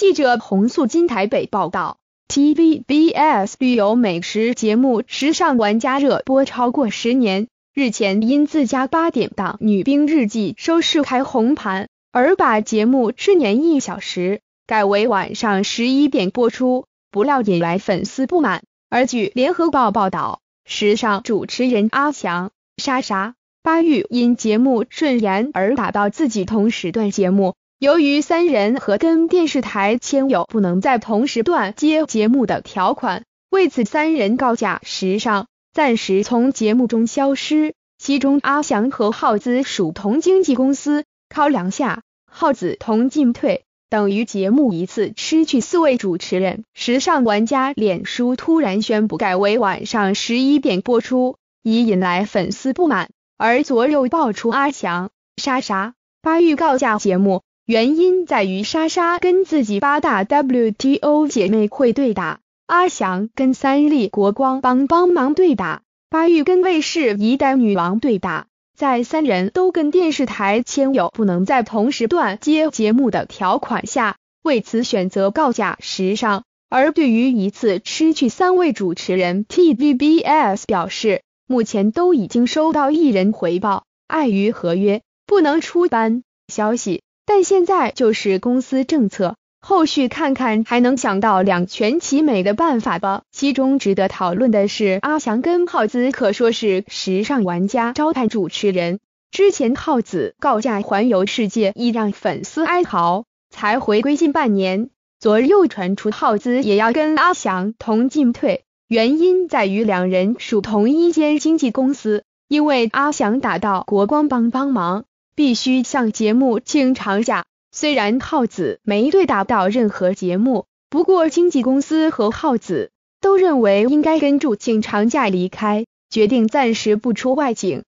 记者洪素金台北报道，TVBS 旅游美食节目《时尚玩家》热播超过十年，日前因自家八点档《女兵日记》收视开红盘，而把节目吃年一小时改为晚上十一点播出，不料引来粉丝不满。而据《联合报》报道，时尚主持人阿强、莎莎、巴玉因节目顺延而打到自己同时段节目。由于三人和跟电视台签有不能在同时段接节目的条款，为此三人告假时尚，暂时从节目中消失。其中阿翔和耗子属同经纪公司，靠两下，耗子同进退，等于节目一次失去四位主持人。时尚玩家脸书突然宣布改为晚上十一点播出，已引来粉丝不满。而昨日爆出阿强、莎莎、八玉告假节目。原因在于莎莎跟自己八大 W T O 姐妹会对打，阿翔跟三立国光帮帮忙对打，巴玉跟卫视一代女王对打，在三人都跟电视台签有不能在同时段接节目的条款下，为此选择告假时尚。而对于一次失去三位主持人 T V B S 表示，目前都已经收到艺人回报，碍于合约不能出班消息。但现在就是公司政策，后续看看还能想到两全其美的办法吧。其中值得讨论的是，阿翔跟耗子可说是时尚玩家招牌主持人。之前耗子告假环游世界，亦让粉丝哀嚎，才回归近半年。昨日又传出耗子也要跟阿翔同进退，原因在于两人属同一间经纪公司，因为阿翔打到国光帮帮忙。必须向节目请长假。虽然耗子没对打到任何节目，不过经纪公司和耗子都认为应该跟住请长假离开，决定暂时不出外景。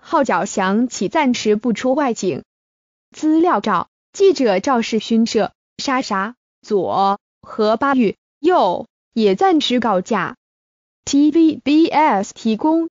号角响起，暂时不出外景。资料照，记者赵世勋摄。莎莎左和巴玉右也暂时告假。TVBS 提供。